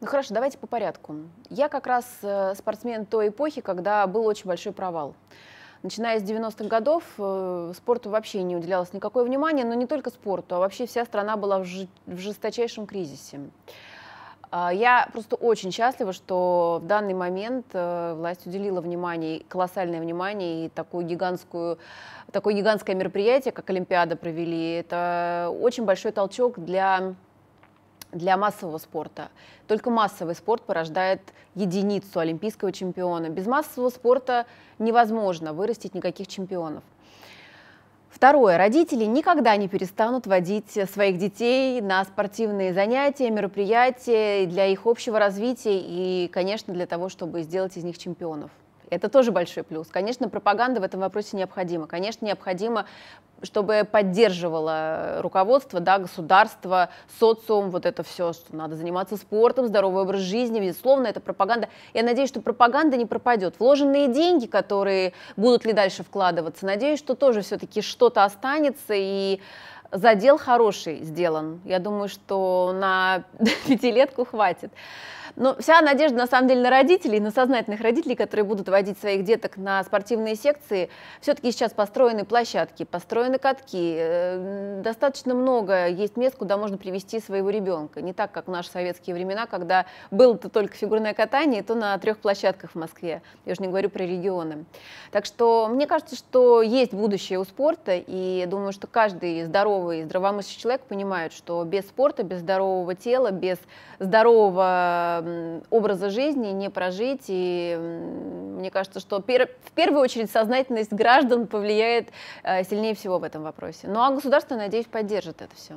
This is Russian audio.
Ну хорошо, давайте по порядку. Я как раз э, спортсмен той эпохи, когда был очень большой провал. Начиная с 90-х годов э, спорту вообще не уделялось никакое внимание, но не только спорту, а вообще вся страна была в, в жесточайшем кризисе. А, я просто очень счастлива, что в данный момент э, власть уделила внимание, колоссальное внимание и такую гигантскую, такое гигантское мероприятие, как Олимпиада провели. Это очень большой толчок для для массового спорта. Только массовый спорт порождает единицу олимпийского чемпиона. Без массового спорта невозможно вырастить никаких чемпионов. Второе. Родители никогда не перестанут водить своих детей на спортивные занятия, мероприятия для их общего развития и, конечно, для того, чтобы сделать из них чемпионов. Это тоже большой плюс. Конечно, пропаганда в этом вопросе необходима. Конечно, необходимо, чтобы поддерживало э, руководство, да, государство, социум, вот это все, что надо заниматься спортом, здоровый образ жизни, безусловно, это пропаганда. Я надеюсь, что пропаганда не пропадет. Вложенные деньги, которые будут ли дальше вкладываться, надеюсь, что тоже все-таки что-то останется и задел хороший сделан. Я думаю, что на пятилетку хватит. Но вся надежда, на самом деле, на родителей, на сознательных родителей, которые будут водить своих деток на спортивные секции. Все-таки сейчас построены площадки, построены катки. Э, достаточно много есть мест, куда можно привести своего ребенка. Не так, как в наши советские времена, когда было-то только фигурное катание, и то на трех площадках в Москве. Я уже не говорю про регионы. Так что мне кажется, что есть будущее у спорта, и я думаю, что каждый здоровый здоровый и здравомыслящий человек понимают, что без спорта, без здорового тела, без здорового образа жизни не прожить. И мне кажется, что пер в первую очередь сознательность граждан повлияет э, сильнее всего в этом вопросе. Ну а государство, надеюсь, поддержит это все.